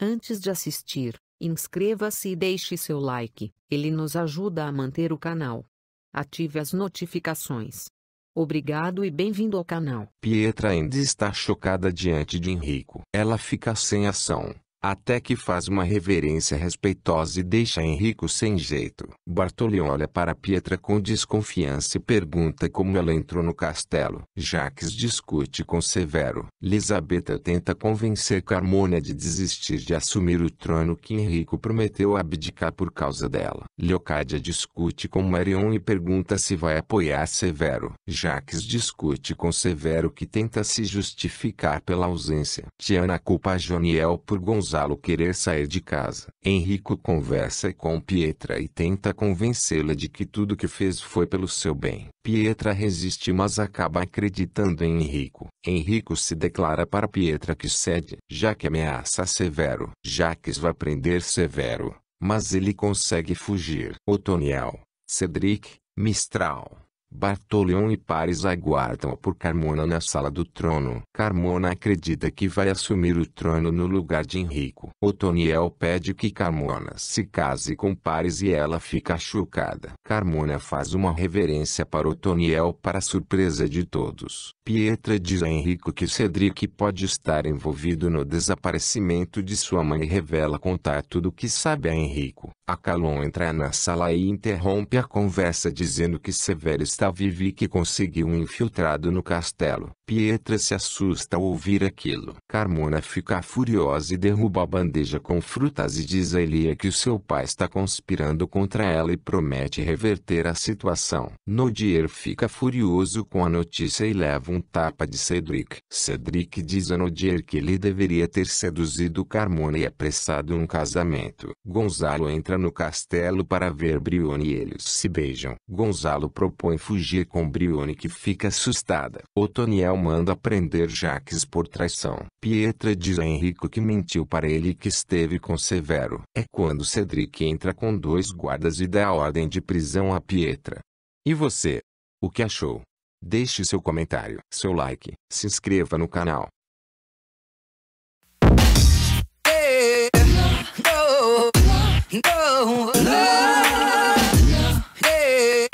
Antes de assistir, inscreva-se e deixe seu like, ele nos ajuda a manter o canal. Ative as notificações. Obrigado e bem-vindo ao canal. Pietra ainda está chocada diante de Henrico. Ela fica sem ação até que faz uma reverência respeitosa e deixa Henrico sem jeito. Bartolão olha para Pietra com desconfiança e pergunta como ela entrou no castelo. Jacques discute com Severo. Lisabeta tenta convencer Carmona de desistir de assumir o trono que Henrico prometeu abdicar por causa dela. Leocádia discute com Marion e pergunta se vai apoiar Severo. Jacques discute com Severo que tenta se justificar pela ausência. Tiana culpa Joniel por Gonzalo fazê-lo querer sair de casa. Henrico conversa com Pietra e tenta convencê-la de que tudo que fez foi pelo seu bem. Pietra resiste mas acaba acreditando em Henrico. Henrico se declara para Pietra que cede. já que ameaça Severo. Jaques vai prender Severo, mas ele consegue fugir. Otoniel, Cedric, Mistral Bartolomeu e Pares aguardam por Carmona na sala do trono. Carmona acredita que vai assumir o trono no lugar de Henrico. Otoniel pede que Carmona se case com Pares e ela fica chocada. Carmona faz uma reverência para Otoniel para surpresa de todos. Pietra diz a Henrico que Cedric pode estar envolvido no desaparecimento de sua mãe e revela contar tudo o que sabe a Henrico. Acalon entra na sala e interrompe a conversa dizendo que Severo está vivo e que conseguiu um infiltrado no castelo. Pietra se assusta ao ouvir aquilo. Carmona fica furiosa e derruba a bandeja com frutas e diz a Elia que o seu pai está conspirando contra ela e promete reverter a situação. Nodier fica furioso com a notícia e leva um tapa de Cedric. Cedric diz a Nodier que ele deveria ter seduzido Carmona e apressado um casamento. Gonzalo entra no castelo para ver Brione e eles se beijam. Gonzalo propõe fugir com Brione que fica assustada. Otoniel Isabel manda prender Jacques por traição. Pietra diz a Henrico que mentiu para ele e que esteve com Severo. É quando Cedric entra com dois guardas e dá a ordem de prisão a Pietra. E você? O que achou? Deixe seu comentário, seu like, se inscreva no canal. Hey,